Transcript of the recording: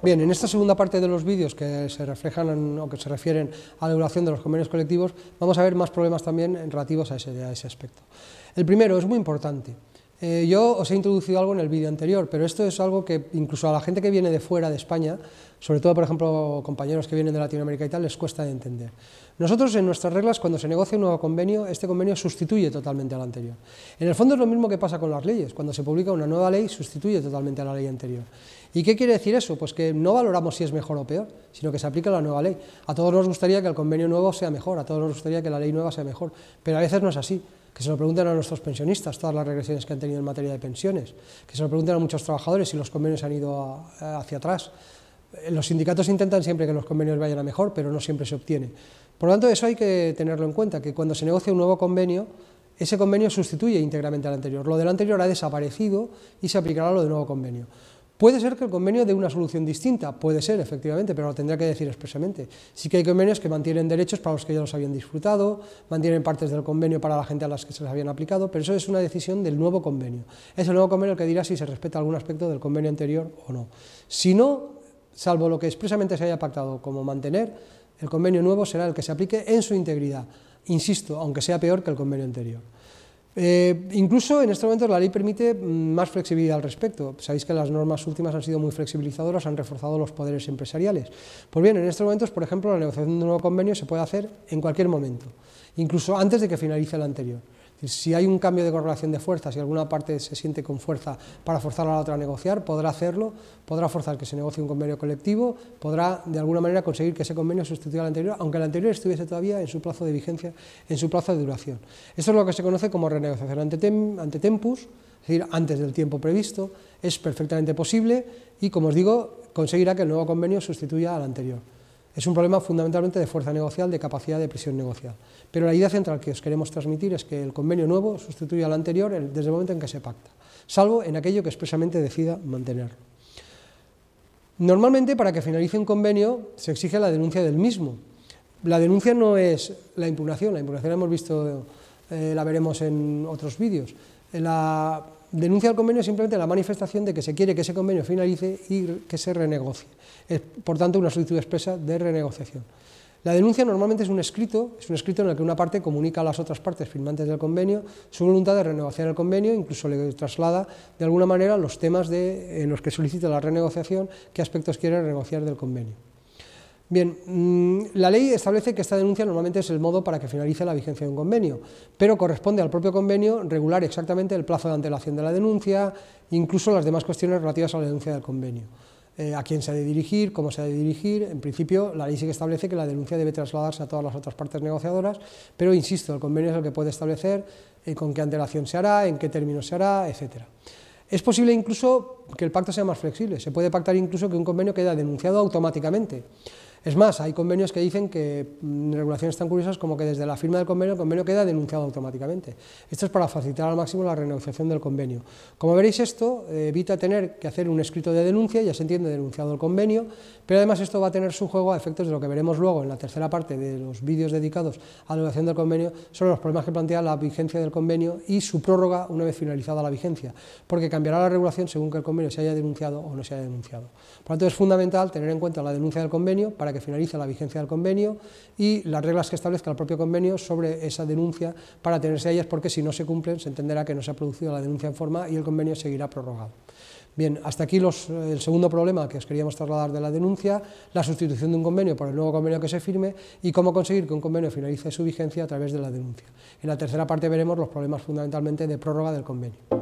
Bien, en esta segunda parte de los vídeos que se reflejan o que se refieren a la duración de los convenios colectivos, vamos a ver más problemas también relativos a ese aspecto. El primero es muy importante. Eh, yo os he introducido algo en el vídeo anterior, pero esto es algo que incluso a la gente que viene de fuera de España, sobre todo, por ejemplo, compañeros que vienen de Latinoamérica y tal, les cuesta entender. Nosotros, en nuestras reglas, cuando se negocia un nuevo convenio, este convenio sustituye totalmente al anterior. En el fondo es lo mismo que pasa con las leyes. Cuando se publica una nueva ley, sustituye totalmente a la ley anterior. ¿Y qué quiere decir eso? Pues que no valoramos si es mejor o peor, sino que se aplica la nueva ley. A todos nos gustaría que el convenio nuevo sea mejor, a todos nos gustaría que la ley nueva sea mejor, pero a veces no es así que se lo pregunten a nuestros pensionistas, todas las regresiones que han tenido en materia de pensiones, que se lo pregunten a muchos trabajadores si los convenios han ido eh, hacia atrás. Eh, los sindicatos intentan siempre que los convenios vayan a mejor, pero no siempre se obtiene. Por lo tanto, eso hay que tenerlo en cuenta, que cuando se negocia un nuevo convenio, ese convenio sustituye íntegramente al anterior. Lo del anterior ha desaparecido y se aplicará lo del nuevo convenio. Puede ser que el convenio dé una solución distinta, puede ser, efectivamente, pero lo tendría que decir expresamente. Sí que hay convenios que mantienen derechos para los que ya los habían disfrutado, mantienen partes del convenio para la gente a las que se les habían aplicado, pero eso es una decisión del nuevo convenio. Es el nuevo convenio el que dirá si se respeta algún aspecto del convenio anterior o no. Si no, salvo lo que expresamente se haya pactado como mantener, el convenio nuevo será el que se aplique en su integridad, insisto, aunque sea peor que el convenio anterior. Eh, incluso en estos momentos la ley permite mm, más flexibilidad al respecto. Sabéis que las normas últimas han sido muy flexibilizadoras, han reforzado los poderes empresariales. Pues bien, en estos momentos, por ejemplo, la negociación de un nuevo convenio se puede hacer en cualquier momento, incluso antes de que finalice el anterior. Si hay un cambio de correlación de fuerzas, si alguna parte se siente con fuerza para forzar a la otra a negociar, podrá hacerlo, podrá forzar que se negocie un convenio colectivo, podrá de alguna manera conseguir que ese convenio sustituya al anterior, aunque el anterior estuviese todavía en su plazo de vigencia, en su plazo de duración. Esto es lo que se conoce como renegociación ante, ante tempus, es decir, antes del tiempo previsto, es perfectamente posible y, como os digo, conseguirá que el nuevo convenio sustituya al anterior. Es un problema fundamentalmente de fuerza negocial, de capacidad de presión negocial. Pero la idea central que os queremos transmitir es que el convenio nuevo sustituye al anterior desde el momento en que se pacta, salvo en aquello que expresamente decida mantenerlo. Normalmente, para que finalice un convenio, se exige la denuncia del mismo. La denuncia no es la impugnación, la impugnación la hemos visto, eh, la veremos en otros vídeos denuncia al convenio simplemente la manifestación de que se quiere que ese convenio finalice y que se renegocie. Es, por tanto, una solicitud expresa de renegociación. La denuncia normalmente es un escrito, es un escrito en el que una parte comunica a las otras partes firmantes del convenio su voluntad de renegociar el convenio, incluso le traslada de alguna manera los temas en los que solicita la renegociación, qué aspectos quiere renegociar del convenio. Bien, mm, la ley establece que esta denuncia normalmente es el modo para que finalice la vigencia de un convenio, pero corresponde al propio convenio regular exactamente el plazo de antelación de la denuncia, incluso las demás cuestiones relativas a la denuncia del convenio. Eh, a quién se ha de dirigir, cómo se ha de dirigir. En principio, la ley sí que establece que la denuncia debe trasladarse a todas las otras partes negociadoras, pero insisto, el convenio es el que puede establecer eh, con qué antelación se hará, en qué términos se hará, etc. Es posible incluso que el pacto sea más flexible, se puede pactar incluso que un convenio queda denunciado automáticamente. Es más, hay convenios que dicen que mm, regulaciones tan curiosas como que desde la firma del convenio el convenio queda denunciado automáticamente. Esto es para facilitar al máximo la renegociación del convenio. Como veréis esto eh, evita tener que hacer un escrito de denuncia, ya se entiende denunciado el convenio, pero además esto va a tener su juego a efectos de lo que veremos luego en la tercera parte de los vídeos dedicados a la duración del convenio sobre los problemas que plantea la vigencia del convenio y su prórroga una vez finalizada la vigencia, porque cambiará la regulación según que el convenio se haya denunciado o no se haya denunciado. Por lo tanto es fundamental tener en cuenta la denuncia del convenio para que finalice la vigencia del convenio y las reglas que establezca el propio convenio sobre esa denuncia para tenerse a ellas, porque si no se cumplen se entenderá que no se ha producido la denuncia en forma y el convenio seguirá prorrogado. Bien, hasta aquí eh, el segundo problema que os queríamos trasladar de la denuncia, la sustitución de un convenio por el nuevo convenio que se firme y cómo conseguir que un convenio finalice su vigencia a través de la denuncia. En la tercera parte veremos los problemas fundamentalmente de prórroga del convenio.